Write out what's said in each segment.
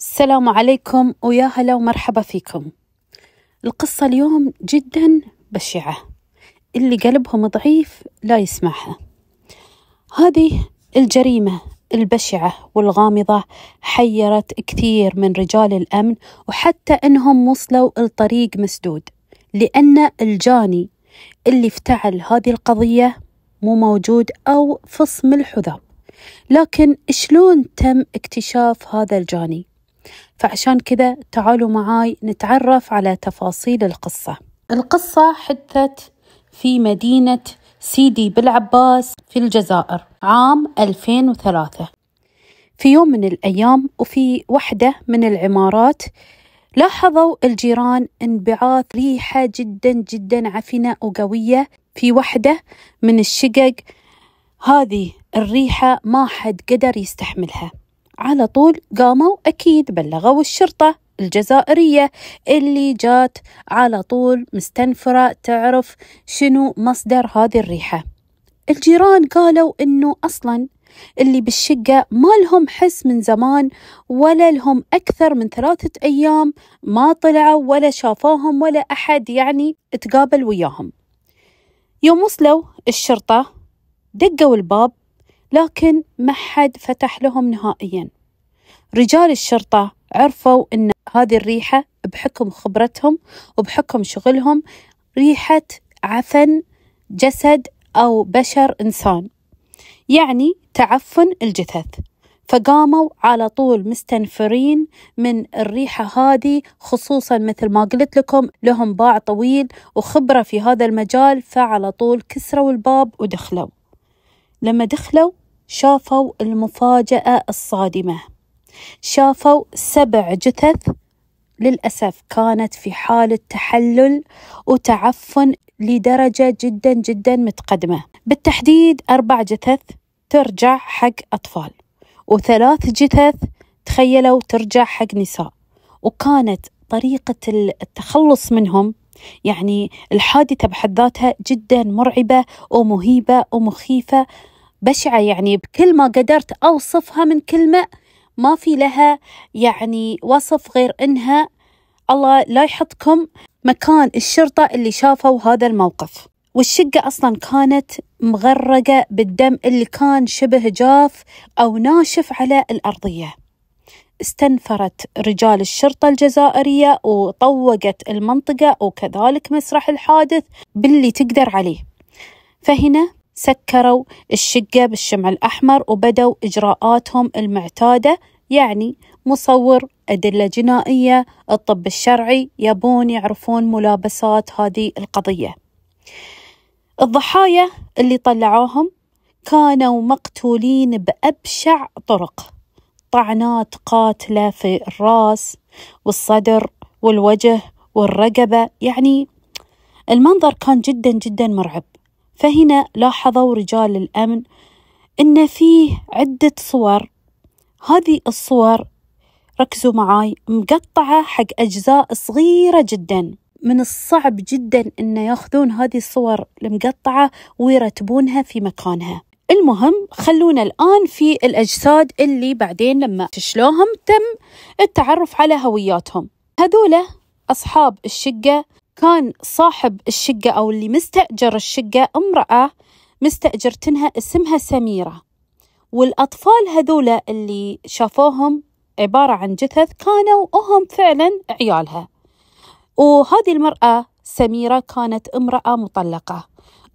السلام عليكم ويا هلا ومرحبا فيكم القصة اليوم جدا بشعة اللي قلبهم ضعيف لا يسمعها هذه الجريمة البشعة والغامضة حيرت كثير من رجال الأمن وحتى أنهم وصلوا لطريق مسدود لأن الجاني اللي افتعل هذه القضية مو موجود أو فصم الحذاء لكن شلون تم اكتشاف هذا الجاني فعشان كذا تعالوا معاي نتعرف على تفاصيل القصة القصة حدثت في مدينة سيدي بالعباس في الجزائر عام 2003 في يوم من الأيام وفي وحدة من العمارات لاحظوا الجيران انبعاث ريحة جدا جدا عفنة وقوية في وحدة من الشقق هذه الريحة ما حد قدر يستحملها على طول قاموا أكيد بلغوا الشرطة الجزائرية اللي جات على طول مستنفرة تعرف شنو مصدر هذه الريحة الجيران قالوا إنه أصلاً اللي بالشقة ما لهم حس من زمان ولا لهم أكثر من ثلاثة أيام ما طلعوا ولا شافوهم ولا أحد يعني تقابل وياهم يوم وصلوا الشرطة دقوا الباب لكن ما حد فتح لهم نهائيا رجال الشرطة عرفوا أن هذه الريحة بحكم خبرتهم وبحكم شغلهم ريحة عفن جسد أو بشر إنسان يعني تعفن الجثث فقاموا على طول مستنفرين من الريحة هذه خصوصا مثل ما قلت لكم لهم باع طويل وخبرة في هذا المجال فعلى طول كسروا الباب ودخلوا لما دخلوا شافوا المفاجأة الصادمة شافوا سبع جثث للأسف كانت في حالة تحلل وتعفن لدرجة جدا جدا متقدمة بالتحديد أربع جثث ترجع حق أطفال وثلاث جثث تخيلوا ترجع حق نساء وكانت طريقة التخلص منهم يعني الحادثة بحد ذاتها جدا مرعبة ومهيبة ومخيفة بشعة يعني بكل ما قدرت أوصفها من كلمة ما في لها يعني وصف غير إنها الله لا يحطكم مكان الشرطة اللي شافوا هذا الموقف والشقة أصلا كانت مغرقة بالدم اللي كان شبه جاف أو ناشف على الأرضية استنفرت رجال الشرطة الجزائرية وطوقت المنطقة وكذلك مسرح الحادث باللي تقدر عليه فهنا سكروا الشقة بالشمع الأحمر وبدوا إجراءاتهم المعتادة يعني مصور أدلة جنائية الطب الشرعي يبون يعرفون ملابسات هذه القضية الضحايا اللي طلعوهم كانوا مقتولين بأبشع طرق طعنات قاتلة في الرأس والصدر والوجه والرقبة يعني المنظر كان جدا جدا مرعب فهنا لاحظوا رجال الأمن أن فيه عدة صور هذه الصور ركزوا معاي مقطعة حق أجزاء صغيرة جدا من الصعب جدا أن ياخذون هذه الصور المقطعة ويرتبونها في مكانها المهم خلونا الآن في الأجساد اللي بعدين لما فشلوهم تم التعرف على هوياتهم هذولا أصحاب الشقة كان صاحب الشقة أو اللي مستأجر الشقة امرأة مستأجرتنها اسمها سميرة والأطفال هذولا اللي شافوهم عبارة عن جثث كانوا وهم فعلا عيالها وهذه المرأة سميرة كانت امرأة مطلقة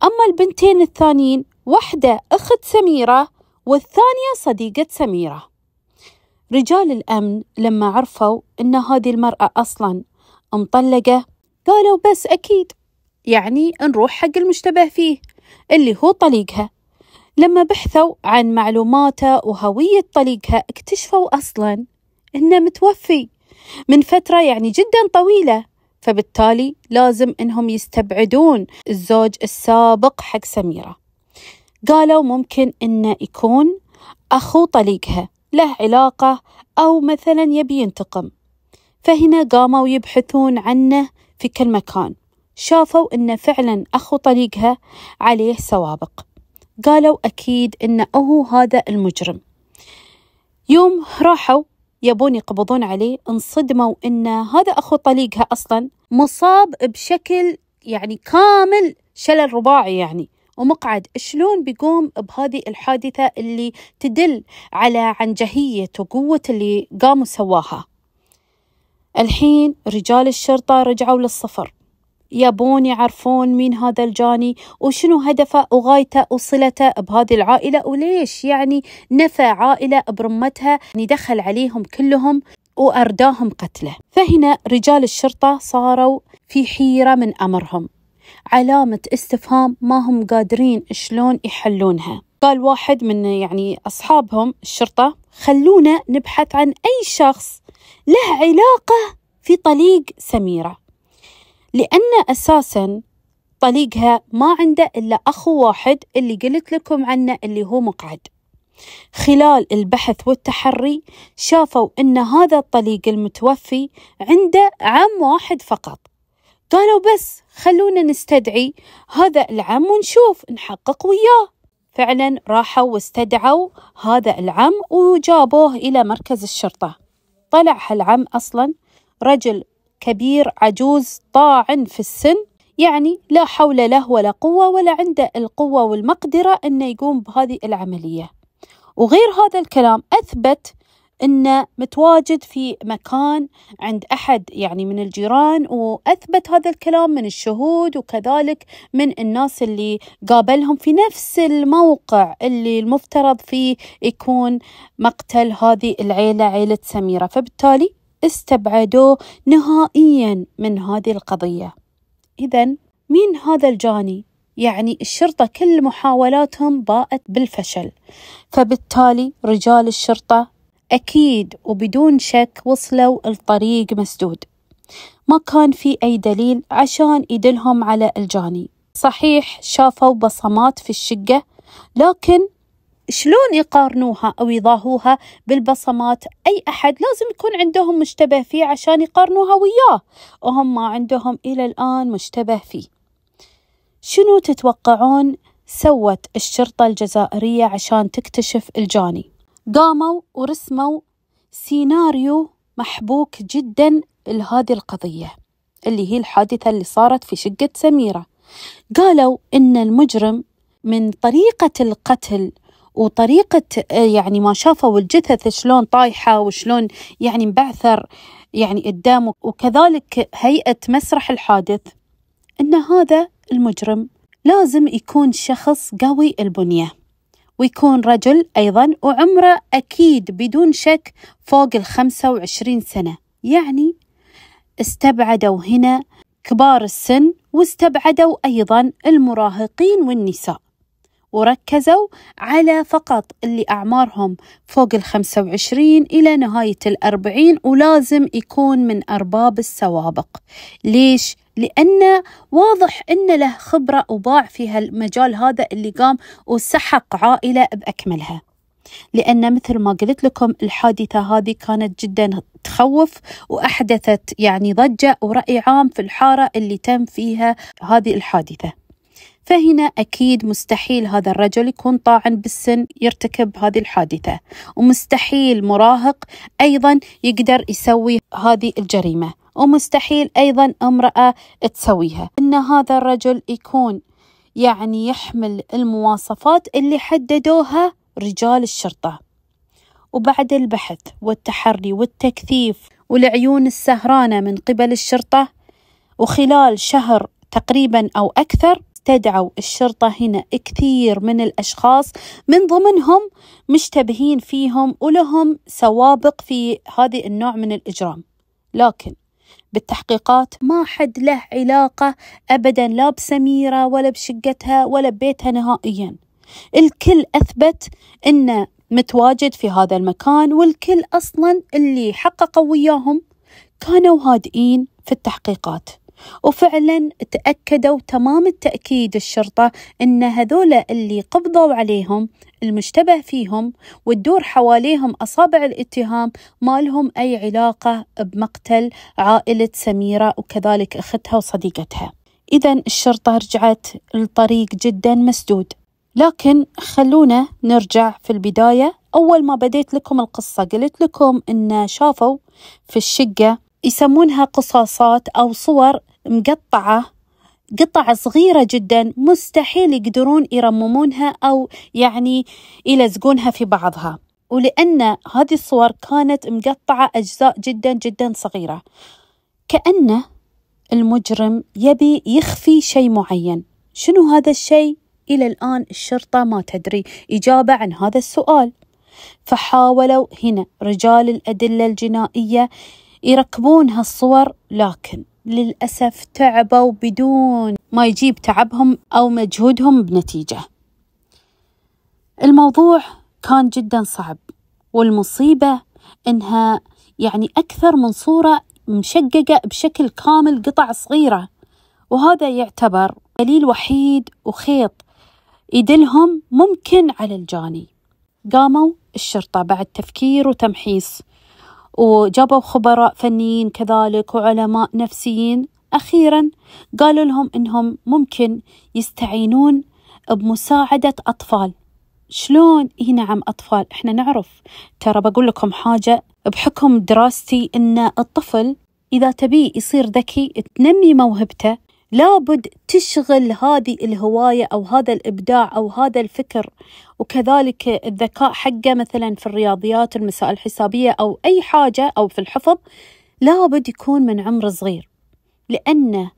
أما البنتين الثانيين واحدة أخت سميرة والثانية صديقة سميرة رجال الأمن لما عرفوا أن هذه المرأة أصلا مطلقة قالوا بس أكيد يعني نروح حق المشتبه فيه اللي هو طليقها لما بحثوا عن معلوماته وهوية طليقها اكتشفوا أصلا إنه متوفي من فترة يعني جدا طويلة فبالتالي لازم إنهم يستبعدون الزوج السابق حق سميرة قالوا ممكن إنه يكون أخو طليقها له علاقة أو مثلا يبي ينتقم فهنا قاموا يبحثون عنه في كل مكان شافوا إن فعلا أخو طليقها عليه سوابق قالوا أكيد إن هو هذا المجرم يوم راحوا يبون يقبضون عليه انصدموا إن هذا أخو طليقها أصلا مصاب بشكل يعني كامل شلل رباعي يعني ومقعد شلون بيقوم بهذه الحادثة اللي تدل على عنجهية وقوة اللي قام سواها الحين رجال الشرطة رجعوا للصفر يبون يعرفون مين هذا الجاني وشنو هدفه وغايته وصلته بهذه العائلة وليش يعني نفى عائلة برمتها يعني دخل عليهم كلهم وأرداهم قتله فهنا رجال الشرطة صاروا في حيرة من أمرهم علامة استفهام ما هم قادرين شلون يحلونها قال واحد من يعني أصحابهم الشرطة خلونا نبحث عن أي شخص له علاقة في طليق سميرة لأن أساسا طليقها ما عنده إلا أخو واحد اللي قلت لكم عنه اللي هو مقعد خلال البحث والتحري شافوا أن هذا الطليق المتوفي عنده عم واحد فقط قالوا بس خلونا نستدعي هذا العم ونشوف نحقق وياه فعلا راحوا واستدعوا هذا العم وجابوه إلى مركز الشرطة طلع هالعم أصلا رجل كبير عجوز طاعن في السن يعني لا حول له ولا قوة ولا عنده القوة والمقدرة أنه يقوم بهذه العملية وغير هذا الكلام أثبت انه متواجد في مكان عند احد يعني من الجيران واثبت هذا الكلام من الشهود وكذلك من الناس اللي قابلهم في نفس الموقع اللي المفترض فيه يكون مقتل هذه العيله عيله سميره فبالتالي استبعدوه نهائيا من هذه القضيه اذا مين هذا الجاني يعني الشرطة كل محاولاتهم باءت بالفشل فبالتالي رجال الشرطة أكيد وبدون شك وصلوا الطريق مسدود ما كان في أي دليل عشان يدلهم على الجاني صحيح شافوا بصمات في الشقة لكن شلون يقارنوها أو يضاهوها بالبصمات أي أحد لازم يكون عندهم مشتبه فيه عشان يقارنوها وياه وهم ما عندهم إلى الآن مشتبه فيه شنو تتوقعون سوت الشرطة الجزائرية عشان تكتشف الجاني قاموا ورسموا سيناريو محبوك جدا لهذه القضية اللي هي الحادثة اللي صارت في شقة سميرة قالوا إن المجرم من طريقة القتل وطريقة آه، يعني ما شافوا الجثث شلون طايحة وشلون يعني مبعثر يعني قدامه وكذلك هيئة مسرح الحادث إن هذا المجرم لازم يكون شخص قوي البنيه ويكون رجل أيضا وعمره أكيد بدون شك فوق الخمسة وعشرين سنة يعني استبعدوا هنا كبار السن واستبعدوا أيضا المراهقين والنساء وركزوا على فقط اللي أعمارهم فوق الخمسة وعشرين إلى نهاية الأربعين ولازم يكون من أرباب السوابق ليش؟ لأنه واضح أن له خبرة وباع في هالمجال هذا اللي قام وسحق عائلة بأكملها لأن مثل ما قلت لكم الحادثة هذه كانت جدا تخوف وأحدثت يعني ضجة ورأي عام في الحارة اللي تم فيها هذه الحادثة فهنا أكيد مستحيل هذا الرجل يكون طاعن بالسن يرتكب هذه الحادثة ومستحيل مراهق أيضا يقدر يسوي هذه الجريمة ومستحيل أيضا امرأة تسويها أن هذا الرجل يكون يعني يحمل المواصفات اللي حددوها رجال الشرطة وبعد البحث والتحري والتكثيف والعيون السهرانة من قبل الشرطة وخلال شهر تقريبا أو أكثر استدعوا الشرطة هنا كثير من الأشخاص من ضمنهم مشتبهين فيهم ولهم سوابق في هذه النوع من الإجرام لكن بالتحقيقات ما حد له علاقة أبدا لا بسميرة ولا بشقتها ولا ببيتها نهائيا الكل أثبت أنه متواجد في هذا المكان والكل أصلا اللي حققوا وياهم كانوا هادئين في التحقيقات وفعلا تأكدوا تمام التأكيد الشرطة أن هذولا اللي قبضوا عليهم المشتبه فيهم والدور حواليهم أصابع الاتهام ما لهم أي علاقة بمقتل عائلة سميرة وكذلك أختها وصديقتها إذا الشرطة رجعت لطريق جدا مسدود لكن خلونا نرجع في البداية أول ما بديت لكم القصة قلت لكم إن شافوا في الشقة يسمونها قصاصات أو صور مقطعة قطع صغيرة جدا مستحيل يقدرون يرممونها أو يعني يلزقونها في بعضها ولأن هذه الصور كانت مقطعة أجزاء جدا جدا صغيرة كأن المجرم يبي يخفي شيء معين شنو هذا الشيء؟ إلى الآن الشرطة ما تدري إجابة عن هذا السؤال فحاولوا هنا رجال الأدلة الجنائية يركبون هالصور لكن للأسف تعبوا بدون ما يجيب تعبهم أو مجهودهم بنتيجة الموضوع كان جدا صعب والمصيبة إنها يعني أكثر من صورة مشققة بشكل كامل قطع صغيرة وهذا يعتبر دليل وحيد وخيط يدلهم ممكن على الجاني قاموا الشرطة بعد تفكير وتمحيص وجابوا خبراء فنيين كذلك وعلماء نفسيين أخيرا قالوا لهم إنهم ممكن يستعينون بمساعدة أطفال شلون؟ إيه نعم أطفال إحنا نعرف ترى بقول لكم حاجة بحكم دراستي إن الطفل إذا تبيه يصير ذكي تنمي موهبته لابد تشغل هذه الهواية أو هذا الإبداع أو هذا الفكر وكذلك الذكاء حقه مثلا في الرياضيات المسائل الحسابية أو أي حاجة أو في الحفظ لابد يكون من عمر صغير لأنه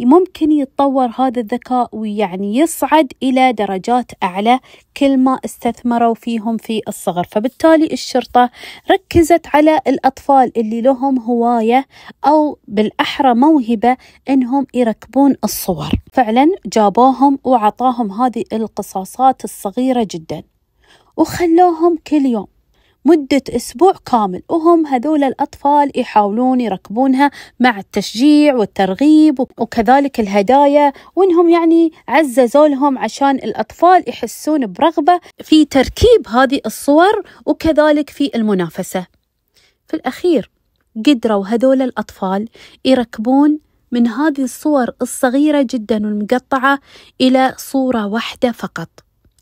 ممكن يتطور هذا الذكاء ويعني يصعد إلى درجات أعلى كل ما استثمروا فيهم في الصغر فبالتالي الشرطة ركزت على الأطفال اللي لهم هواية أو بالأحرى موهبة إنهم يركبون الصور فعلا جابوهم وعطاهم هذه القصاصات الصغيرة جدا وخلوهم كل يوم مدة أسبوع كامل وهم هذول الأطفال يحاولون يركبونها مع التشجيع والترغيب وكذلك الهدايا وإنهم يعني عززوا لهم عشان الأطفال يحسون برغبة في تركيب هذه الصور وكذلك في المنافسة في الأخير قدروا هذول الأطفال يركبون من هذه الصور الصغيرة جدا والمقطعة إلى صورة واحدة فقط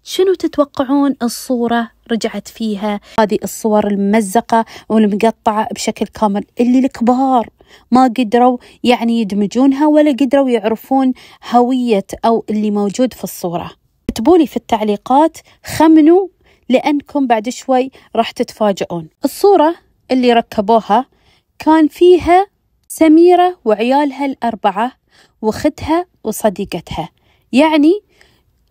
شنو تتوقعون الصورة رجعت فيها هذه الصور الممزقة والمقطعة بشكل كامل اللي الكبار ما قدروا يعني يدمجونها ولا قدروا يعرفون هوية أو اللي موجود في الصورة اكتبولي في التعليقات خمنوا لأنكم بعد شوي راح تتفاجئون الصورة اللي ركبوها كان فيها سميرة وعيالها الأربعة واختها وصديقتها يعني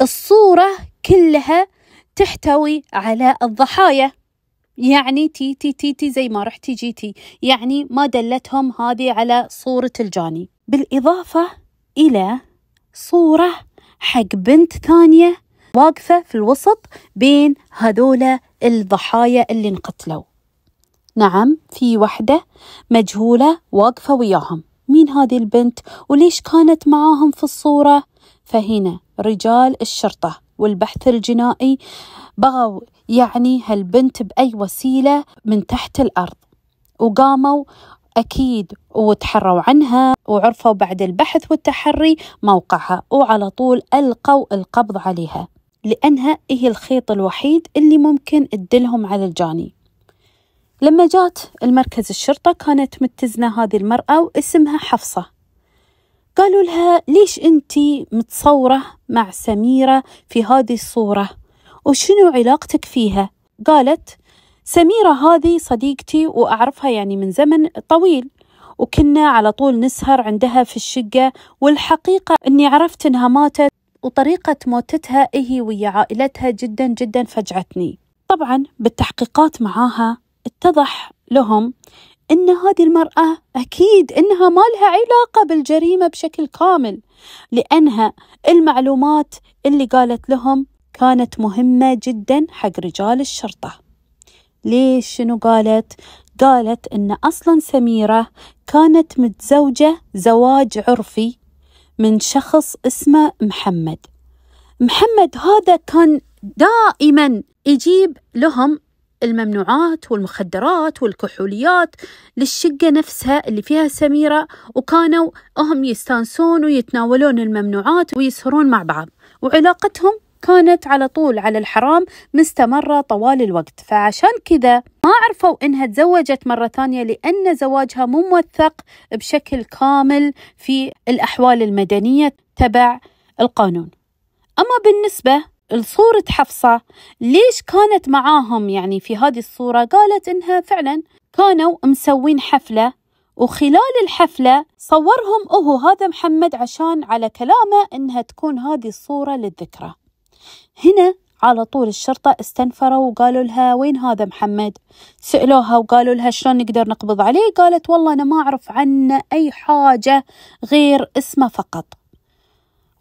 الصورة كلها تحتوي على الضحايا يعني تي تي تي تي زي ما رحتي جيتي يعني ما دلتهم هذه على صورة الجاني بالإضافة إلى صورة حق بنت ثانية واقفة في الوسط بين هذولا الضحايا اللي انقتلوا نعم في وحدة مجهولة واقفة وياهم مين هذه البنت وليش كانت معاهم في الصورة فهنا رجال الشرطة والبحث الجنائي بغوا يعني هالبنت بأي وسيلة من تحت الأرض وقاموا أكيد وتحروا عنها وعرفوا بعد البحث والتحري موقعها وعلى طول ألقوا القبض عليها لأنها هي الخيط الوحيد اللي ممكن تدلهم على الجاني لما جات المركز الشرطة كانت متزنة هذه المرأة واسمها حفصة قالوا لها ليش أنت متصورة مع سميرة في هذه الصورة وشنو علاقتك فيها قالت سميرة هذه صديقتي وأعرفها يعني من زمن طويل وكنا على طول نسهر عندها في الشقة والحقيقة أني عرفت أنها ماتت وطريقة موتتها هي إيه ويا عائلتها جدا جدا فجعتني طبعا بالتحقيقات معاها اتضح لهم ان هذه المراه اكيد انها ما لها علاقه بالجريمه بشكل كامل لانها المعلومات اللي قالت لهم كانت مهمه جدا حق رجال الشرطه ليش شنو قالت قالت ان اصلا سميره كانت متزوجه زواج عرفي من شخص اسمه محمد محمد هذا كان دائما يجيب لهم الممنوعات والمخدرات والكحوليات للشقة نفسها اللي فيها سميرة وكانوا هم يستانسون ويتناولون الممنوعات ويسهرون مع بعض وعلاقتهم كانت على طول على الحرام مستمرة طوال الوقت فعشان كذا ما عرفوا إنها تزوجت مرة ثانية لأن زواجها مو موثق بشكل كامل في الأحوال المدنية تبع القانون أما بالنسبة الصورة حفصة ليش كانت معاهم يعني في هذه الصورة قالت إنها فعلا كانوا مسوين حفلة وخلال الحفلة صورهم أهو هذا محمد عشان على كلامه إنها تكون هذه الصورة للذكرى هنا على طول الشرطة استنفروا وقالوا لها وين هذا محمد سألوها وقالوا لها شلون نقدر نقبض عليه قالت والله أنا ما أعرف عنه أي حاجة غير اسمه فقط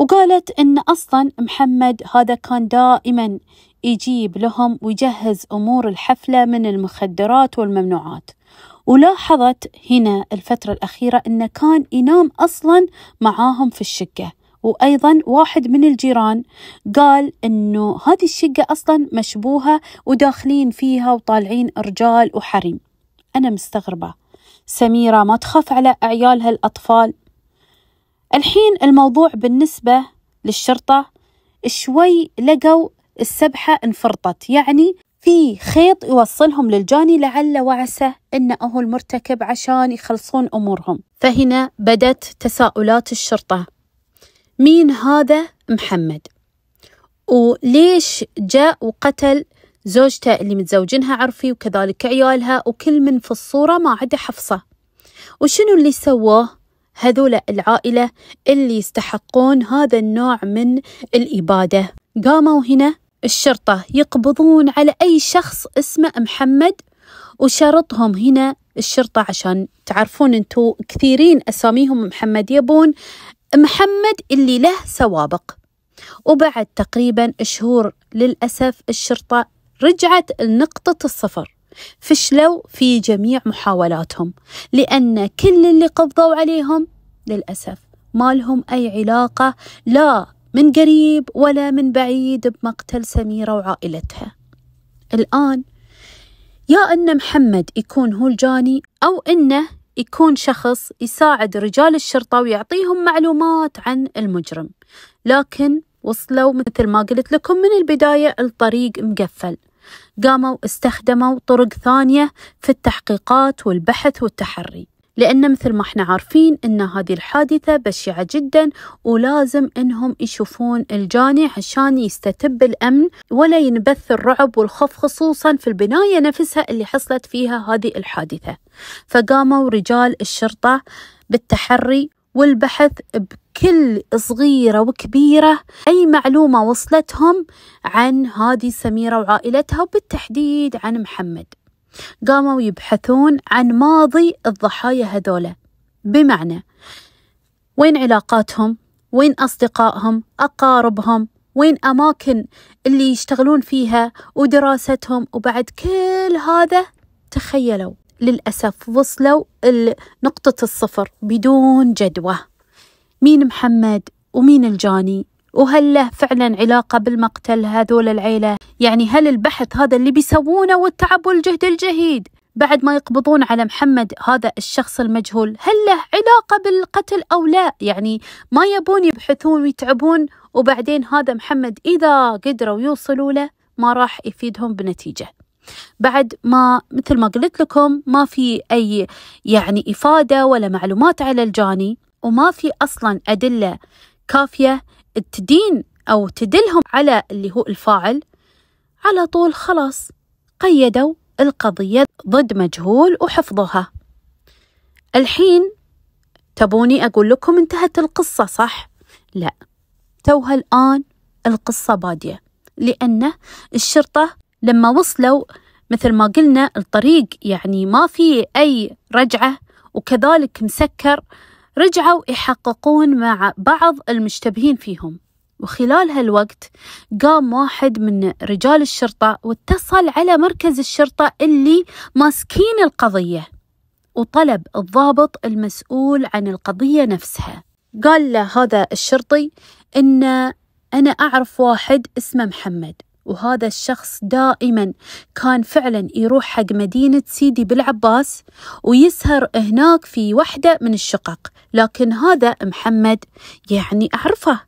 وقالت إن أصلا محمد هذا كان دائما يجيب لهم ويجهز أمور الحفلة من المخدرات والممنوعات ولاحظت هنا الفترة الأخيرة أنه كان ينام أصلا معاهم في الشقة وأيضا واحد من الجيران قال أنه هذه الشقة أصلا مشبوهة وداخلين فيها وطالعين رجال وحريم أنا مستغربة سميرة ما تخاف على أعيالها الأطفال الحين الموضوع بالنسبة للشرطة شوي لقوا السبحة انفرطت يعني في خيط يوصلهم للجاني لعل وعسى انه هو المرتكب عشان يخلصون امورهم فهنا بدت تساؤلات الشرطة مين هذا محمد وليش جاء وقتل زوجته اللي متزوجينها عرفي وكذلك عيالها وكل من في الصورة ما عدا حفصة وشنو اللي سواه هذول العائلة اللي يستحقون هذا النوع من الإبادة قاموا هنا الشرطة يقبضون على أي شخص اسمه محمد وشرطهم هنا الشرطة عشان تعرفون أنتو كثيرين أساميهم محمد يبون محمد اللي له سوابق وبعد تقريبا شهور للأسف الشرطة رجعت لنقطة الصفر فشلوا في جميع محاولاتهم لأن كل اللي قبضوا عليهم للأسف ما لهم أي علاقة لا من قريب ولا من بعيد بمقتل سميرة وعائلتها الآن يا أن محمد يكون هو الجاني أو أنه يكون شخص يساعد رجال الشرطة ويعطيهم معلومات عن المجرم لكن وصلوا مثل ما قلت لكم من البداية الطريق مقفل قاموا استخدموا طرق ثانية في التحقيقات والبحث والتحري لأن مثل ما احنا عارفين أن هذه الحادثة بشعة جدا ولازم أنهم يشوفون الجاني عشان يستتب الأمن ولا ينبث الرعب والخوف خصوصا في البناية نفسها اللي حصلت فيها هذه الحادثة فقاموا رجال الشرطة بالتحري والبحث بكل صغيرة وكبيرة أي معلومة وصلتهم عن هذه سميرة وعائلتها وبالتحديد عن محمد قاموا يبحثون عن ماضي الضحايا هذولا بمعنى وين علاقاتهم وين أصدقائهم أقاربهم وين أماكن اللي يشتغلون فيها ودراستهم وبعد كل هذا تخيلوا للأسف وصلوا نقطة الصفر بدون جدوى مين محمد ومين الجاني وهل له فعلا علاقة بالمقتل هذول العيلة يعني هل البحث هذا اللي بيسوونه والتعب والجهد الجهيد بعد ما يقبضون على محمد هذا الشخص المجهول هل له علاقة بالقتل أو لا يعني ما يبون يبحثون ويتعبون وبعدين هذا محمد إذا قدروا يوصلوا له ما راح يفيدهم بنتيجه بعد ما مثل ما قلت لكم ما في أي يعني إفادة ولا معلومات على الجاني وما في أصلا أدلة كافية تدين أو تدلهم على اللي هو الفاعل على طول خلاص قيدوا القضية ضد مجهول وحفظوها الحين تبوني أقول لكم انتهت القصة صح؟ لا توها الآن القصة بادية لأن الشرطة لما وصلوا مثل ما قلنا الطريق يعني ما في أي رجعة وكذلك مسكر رجعوا يحققون مع بعض المشتبهين فيهم وخلال هالوقت قام واحد من رجال الشرطة واتصل على مركز الشرطة اللي ماسكين القضية وطلب الضابط المسؤول عن القضية نفسها قال له هذا الشرطي إن أنا أعرف واحد اسمه محمد وهذا الشخص دائما كان فعلا يروح حق مدينة سيدي بالعباس ويسهر هناك في وحدة من الشقق لكن هذا محمد يعني أعرفه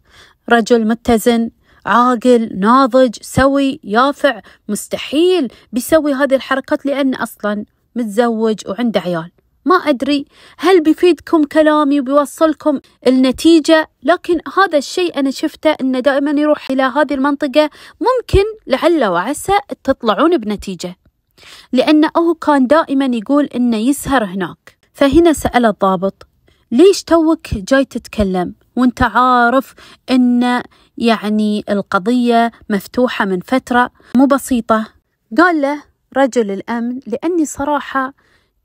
رجل متزن عاقل ناضج سوي يافع مستحيل بيسوي هذه الحركات لأنه أصلا متزوج وعنده عيال ما أدري هل بيفيدكم كلامي وبيوصلكم النتيجة لكن هذا الشيء أنا شفته أنه دائما يروح إلى هذه المنطقة ممكن لعل وعسى تطلعون بنتيجة لأنه هو كان دائما يقول أنه يسهر هناك فهنا سأل الضابط ليش توك جاي تتكلم وانت عارف أن يعني القضية مفتوحة من فترة مو بسيطة قال له رجل الأمن لأني صراحة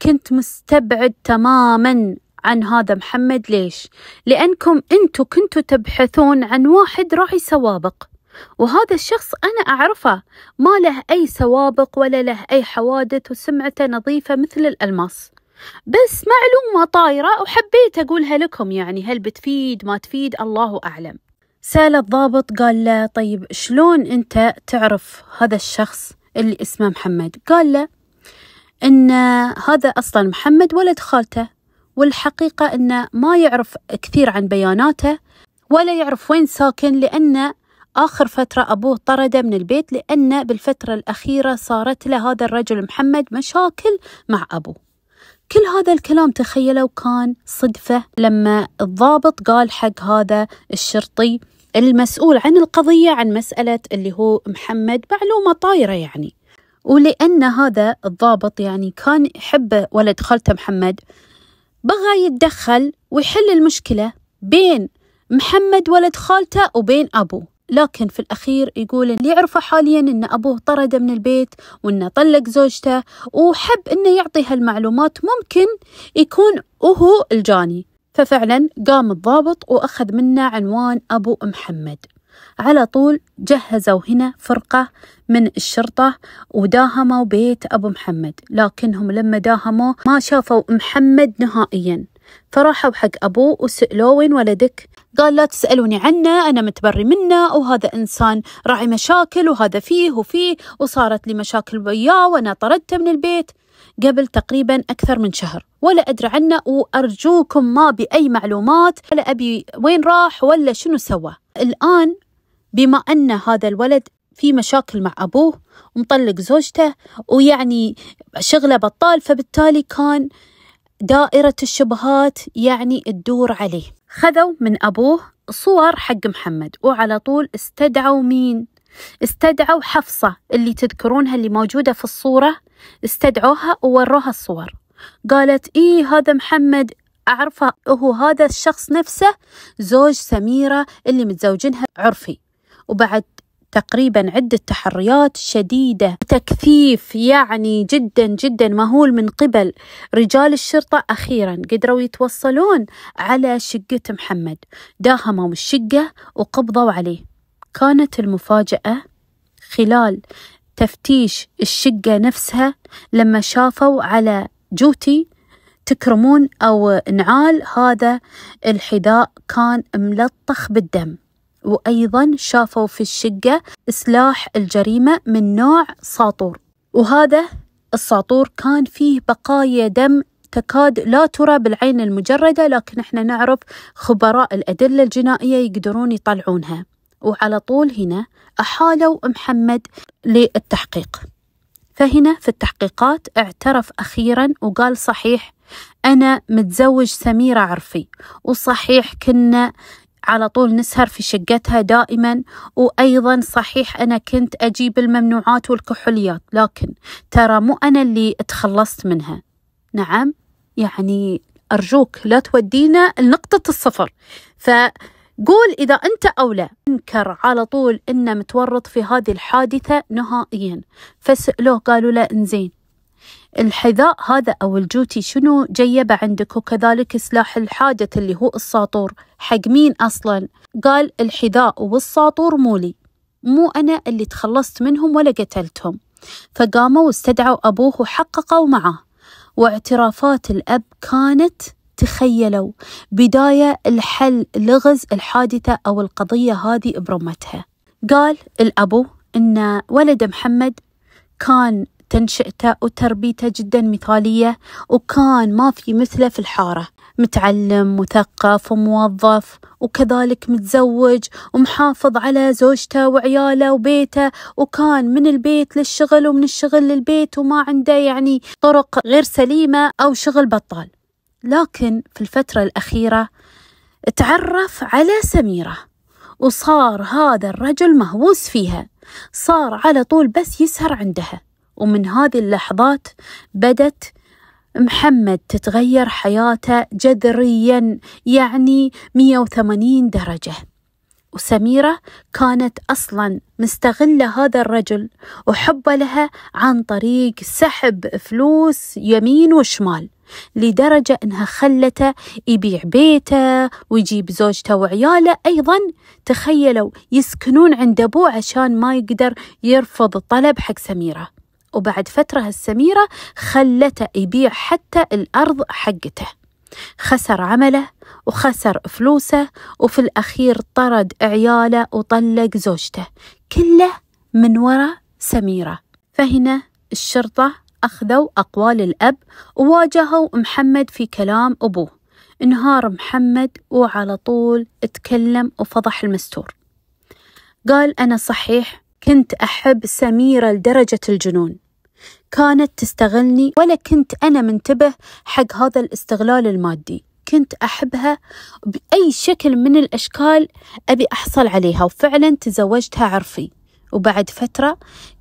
كنت مستبعد تماما عن هذا محمد ليش؟ لأنكم أنتوا كنتوا تبحثون عن واحد راعي سوابق وهذا الشخص أنا أعرفه ما له أي سوابق ولا له أي حوادث وسمعته نظيفة مثل الألماس بس معلومة طايرة وحبيت أقولها لكم يعني هل بتفيد ما تفيد الله أعلم سأل الضابط قال له طيب شلون أنت تعرف هذا الشخص اللي اسمه محمد قال له أن هذا أصلا محمد ولد خالته والحقيقة أنه ما يعرف كثير عن بياناته ولا يعرف وين ساكن لأن آخر فترة أبوه طرده من البيت لأن بالفترة الأخيرة صارت له هذا الرجل محمد مشاكل مع أبوه كل هذا الكلام تخيلوا كان صدفة لما الضابط قال حق هذا الشرطي المسؤول عن القضية عن مسألة اللي هو محمد معلومة طايرة يعني ولأن هذا الضابط يعني كان يحبه ولد خالته محمد بغى يتدخل ويحل المشكلة بين محمد ولد خالته وبين أبوه لكن في الأخير يقول اللي يعرفه حاليا أن أبوه طرده من البيت وأنه طلق زوجته وحب أنه يعطي هالمعلومات ممكن يكون هو الجاني ففعلا قام الضابط وأخذ منه عنوان أبو محمد على طول جهزوا هنا فرقة من الشرطة وداهموا بيت أبو محمد لكنهم لما داهموا ما شافوا محمد نهائيا فراحوا حق أبوه وسألوه وين ولدك قال لا تسألوني عنه أنا متبري منه وهذا إنسان راعي مشاكل وهذا فيه وفيه وصارت لي مشاكل وياه وأنا طردته من البيت قبل تقريبا أكثر من شهر ولا أدري عنه وأرجوكم ما بأي معلومات ولا أبي وين راح ولا شنو سوى الآن بما أن هذا الولد في مشاكل مع أبوه ومطلق زوجته ويعني شغله بطال فبالتالي كان دائرة الشبهات يعني تدور عليه خذوا من أبوه صور حق محمد وعلى طول استدعوا مين استدعوا حفصة اللي تذكرونها اللي موجودة في الصورة استدعوها ووروها الصور قالت إيه هذا محمد أعرفه هو هذا الشخص نفسه زوج سميرة اللي متزوجينها عرفي وبعد تقريبا عدة تحريات شديدة تكثيف يعني جدا جدا مهول من قبل رجال الشرطة أخيرا قدروا يتوصلون على شقة محمد داهموا الشقة وقبضوا عليه كانت المفاجأة خلال تفتيش الشقة نفسها لما شافوا على جوتي تكرمون أو نعال هذا الحذاء كان ملطخ بالدم وأيضا شافوا في الشقة سلاح الجريمة من نوع ساطور وهذا الساطور كان فيه بقايا دم تكاد لا ترى بالعين المجردة لكن احنا نعرف خبراء الأدلة الجنائية يقدرون يطلعونها وعلى طول هنا أحالوا محمد للتحقيق فهنا في التحقيقات اعترف أخيرا وقال صحيح أنا متزوج سميرة عرفي وصحيح كنا على طول نسهر في شقتها دائما وأيضا صحيح أنا كنت أجيب الممنوعات والكحوليات لكن ترى مو أنا اللي تخلصت منها نعم يعني أرجوك لا تودينا لنقطة الصفر ف قول إذا أنت أو لا انكر على طول إنه متورط في هذه الحادثة نهائيا فسألوه قالوا لا إنزين الحذاء هذا أو الجوتي شنو جيبه عندك وكذلك سلاح الحادث اللي هو الساطور حق مين أصلا قال الحذاء والساطور مولي مو أنا اللي تخلصت منهم ولا قتلتهم فقاموا واستدعوا أبوه وحققوا معه واعترافات الأب كانت تخيلوا بداية الحل لغز الحادثة أو القضية هذه برمتها قال الأبو أن ولد محمد كان تنشئته وتربيته جدا مثالية وكان ما في مثله في الحارة متعلم مثقف وموظف وكذلك متزوج ومحافظ على زوجته وعياله وبيته وكان من البيت للشغل ومن الشغل للبيت وما عنده يعني طرق غير سليمة أو شغل بطال لكن في الفترة الأخيرة تعرف على سميرة وصار هذا الرجل مهووس فيها صار على طول بس يسهر عندها ومن هذه اللحظات بدت محمد تتغير حياته جذريا يعني 180 درجة وسميرة كانت أصلا مستغلة هذا الرجل وحبه لها عن طريق سحب فلوس يمين وشمال لدرجة أنها خلته يبيع بيته ويجيب زوجته وعياله أيضا تخيلوا يسكنون عند أبوه عشان ما يقدر يرفض الطلب حق سميرة وبعد فترة السميرة خلته يبيع حتى الأرض حقته خسر عمله وخسر فلوسه وفي الأخير طرد عياله وطلق زوجته كله من وراء سميرة فهنا الشرطة أخذوا أقوال الأب وواجهوا محمد في كلام أبوه انهار محمد وعلى طول اتكلم وفضح المستور قال أنا صحيح كنت أحب سميرة لدرجة الجنون كانت تستغلني ولا كنت أنا منتبه حق هذا الاستغلال المادي كنت أحبها بأي شكل من الأشكال أبي أحصل عليها وفعلا تزوجتها عرفي وبعد فترة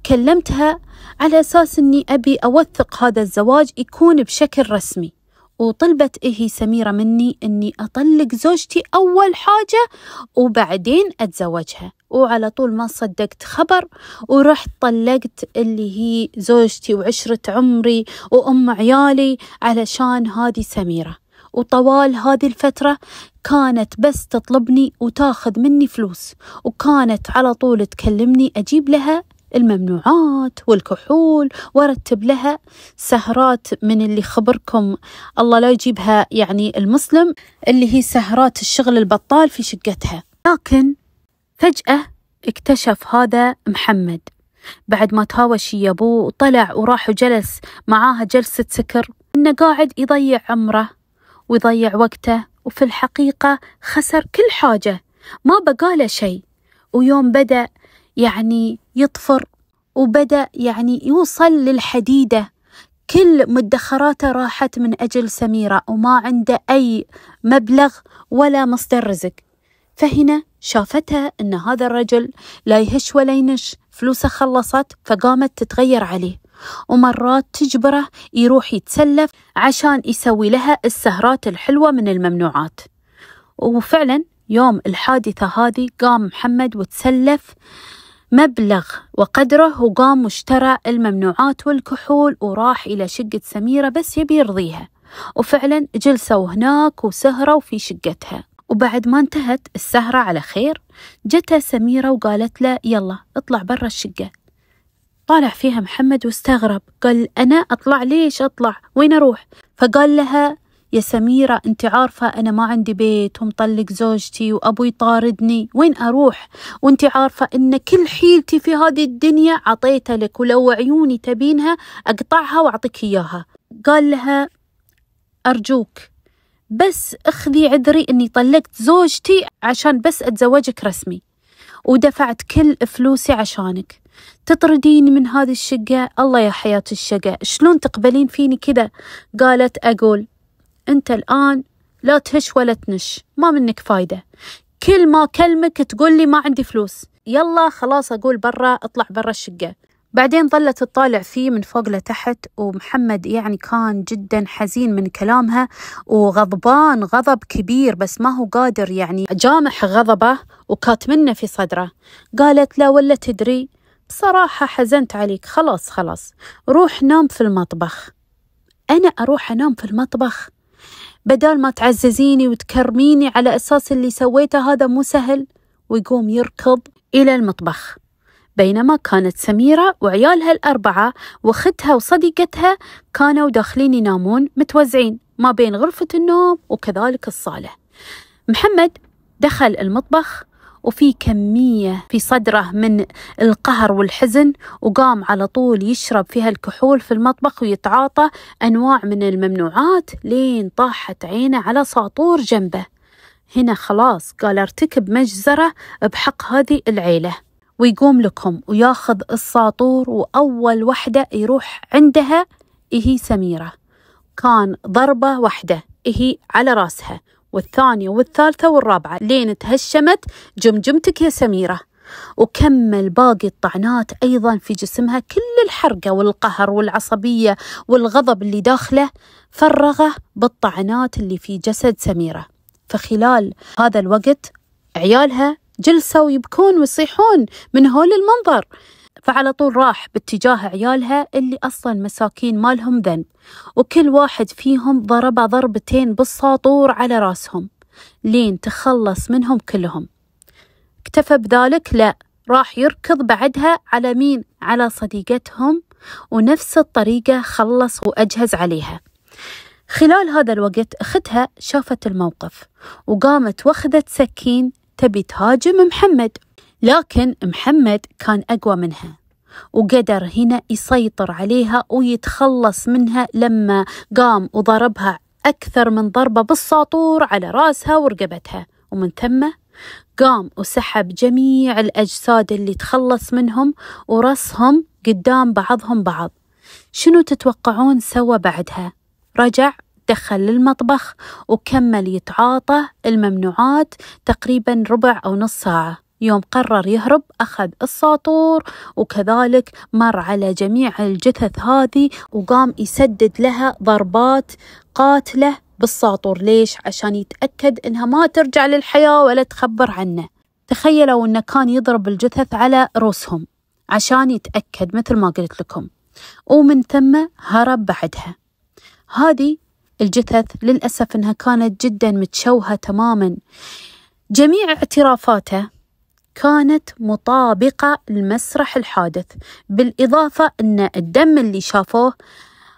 كلمتها على أساس أني أبي أوثق هذا الزواج يكون بشكل رسمي وطلبت إيه سميرة مني أني أطلق زوجتي أول حاجة وبعدين أتزوجها وعلى طول ما صدقت خبر ورحت طلقت اللي هي زوجتي وعشرة عمري وأم عيالي علشان هذه سميرة وطوال هذه الفترة كانت بس تطلبني وتاخذ مني فلوس وكانت على طول تكلمني أجيب لها الممنوعات والكحول وارتب لها سهرات من اللي خبركم الله لا يجيبها يعني المسلم اللي هي سهرات الشغل البطال في شقتها لكن فجأة اكتشف هذا محمد بعد ما تهاوش يابوه وطلع وراح وجلس معاها جلسة سكر إنه قاعد يضيع عمره ويضيع وقته وفي الحقيقة خسر كل حاجة ما بقاله شيء ويوم بدأ يعني يطفر وبدأ يعني يوصل للحديدة كل مدخراته راحت من أجل سميرة وما عنده أي مبلغ ولا مصدر رزق فهنا شافتها أن هذا الرجل لا يهش ولا ينش فلوسه خلصت فقامت تتغير عليه ومرات تجبره يروح يتسلف عشان يسوي لها السهرات الحلوة من الممنوعات وفعلا يوم الحادثة هذه قام محمد وتسلف مبلغ وقدره وقام واشترى الممنوعات والكحول وراح إلى شقة سميرة بس يبي يرضيها وفعلا جلسوا هناك وسهروا في شقتها وبعد ما انتهت السهرة على خير جتها سميرة وقالت له يلا اطلع برا الشقة طالع فيها محمد واستغرب قال أنا أطلع ليش أطلع وين أروح فقال لها يا سميرة أنت عارفة أنا ما عندي بيت ومطلق زوجتي وأبوي طاردني وين أروح وأنت عارفة أن كل حيلتي في هذه الدنيا عطيتها لك ولو عيوني تبينها أقطعها وأعطيك إياها قال لها أرجوك بس اخذي عذري اني طلقت زوجتي عشان بس اتزوجك رسمي ودفعت كل فلوسي عشانك تطرديني من هذه الشقة الله يا حياة الشقة شلون تقبلين فيني كذا قالت أقول أنت الآن لا تهش ولا تنش ما منك فايدة كل ما كلمك تقول لي ما عندي فلوس يلا خلاص أقول برا أطلع برا الشقة بعدين ظلت تطالع فيه من فوق لتحت ومحمد يعني كان جدا حزين من كلامها وغضبان غضب كبير بس ما هو قادر يعني جامح غضبه وكاتمنه في صدره قالت لا ولا تدري بصراحة حزنت عليك خلاص خلاص روح نام في المطبخ أنا أروح أنام في المطبخ بدال ما تعززيني وتكرميني على أساس اللي سويته هذا مو سهل ويقوم يركض إلى المطبخ بينما كانت سميرة وعيالها الأربعة وأختها وصديقتها كانوا داخلين ينامون متوزعين ما بين غرفة النوم وكذلك الصالة محمد دخل المطبخ وفي كمية في صدره من القهر والحزن وقام على طول يشرب فيها الكحول في المطبخ ويتعاطى أنواع من الممنوعات لين طاحت عينه على ساطور جنبه هنا خلاص قال ارتكب مجزرة بحق هذه العيلة ويقوم لكم وياخذ الساطور وأول وحدة يروح عندها هي سميرة كان ضربة وحدة هي على راسها والثانية والثالثة والرابعة لين تهشمت جمجمتك يا سميرة وكمل باقي الطعنات أيضا في جسمها كل الحرقة والقهر والعصبية والغضب اللي داخله فرغه بالطعنات اللي في جسد سميرة فخلال هذا الوقت عيالها جلسوا ويبكون ويصيحون من هول المنظر فعلى طول راح باتجاه عيالها اللي أصلا مساكين ما لهم ذنب وكل واحد فيهم ضربه ضربتين بالساطور على راسهم لين تخلص منهم كلهم اكتفى بذلك لا راح يركض بعدها على مين على صديقتهم ونفس الطريقة خلص وأجهز عليها خلال هذا الوقت أختها شافت الموقف وقامت واخذت سكين تبي تهاجم محمد لكن محمد كان أقوى منها وقدر هنا يسيطر عليها ويتخلص منها لما قام وضربها أكثر من ضربة بالساطور على راسها ورقبتها ومن ثم قام وسحب جميع الأجساد اللي تخلص منهم ورصهم قدام بعضهم بعض شنو تتوقعون سوى بعدها؟ رجع دخل للمطبخ وكمل يتعاطى الممنوعات تقريبا ربع أو نص ساعة يوم قرر يهرب أخذ الساطور وكذلك مر على جميع الجثث هذه وقام يسدد لها ضربات قاتلة بالساطور ليش؟ عشان يتأكد إنها ما ترجع للحياة ولا تخبر عنه تخيلوا إنه كان يضرب الجثث على رؤوسهم عشان يتأكد مثل ما قلت لكم ومن ثم هرب بعدها هذه الجثث للأسف أنها كانت جدا متشوهة تماما جميع اعترافاته كانت مطابقة لمسرح الحادث بالإضافة أن الدم اللي شافوه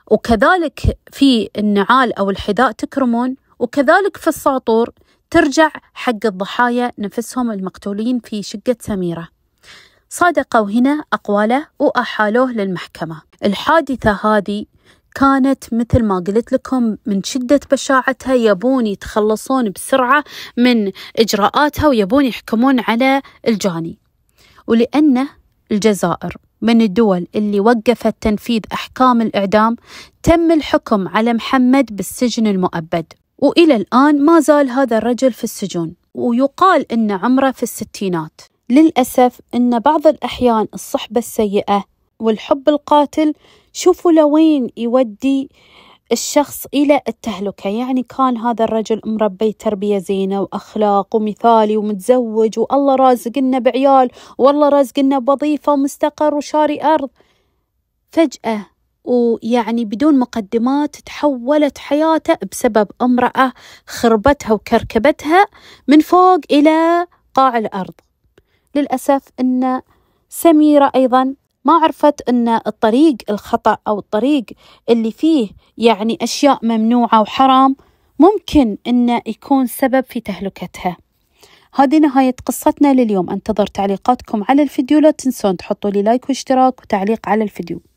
وكذلك في النعال أو الحذاء تكرمون وكذلك في الساطور ترجع حق الضحايا نفسهم المقتولين في شقة سميرة صادقوا هنا أقواله وأحالوه للمحكمة الحادثة هذه كانت مثل ما قلت لكم من شدة بشاعتها يبون يتخلصون بسرعة من إجراءاتها ويبون يحكمون على الجاني ولأنه الجزائر من الدول اللي وقفت تنفيذ أحكام الإعدام تم الحكم على محمد بالسجن المؤبد وإلى الآن ما زال هذا الرجل في السجون ويقال أن عمره في الستينات للأسف أن بعض الأحيان الصحبة السيئة والحب القاتل شوفوا لوين يودي الشخص إلى التهلكة يعني كان هذا الرجل مربي تربية زينة وأخلاق ومثالي ومتزوج والله رازقنا بعيال والله رازقنا بوظيفة ومستقر وشاري أرض فجأة ويعني بدون مقدمات تحولت حياته بسبب امرأة خربتها وكركبتها من فوق إلى قاع الأرض للأسف أن سميرة أيضا ما عرفت أن الطريق الخطأ أو الطريق اللي فيه يعني أشياء ممنوعة وحرام ممكن أنه يكون سبب في تهلكتها هذه نهاية قصتنا لليوم أنتظر تعليقاتكم على الفيديو لا تنسون تحطوا لي لايك واشتراك وتعليق على الفيديو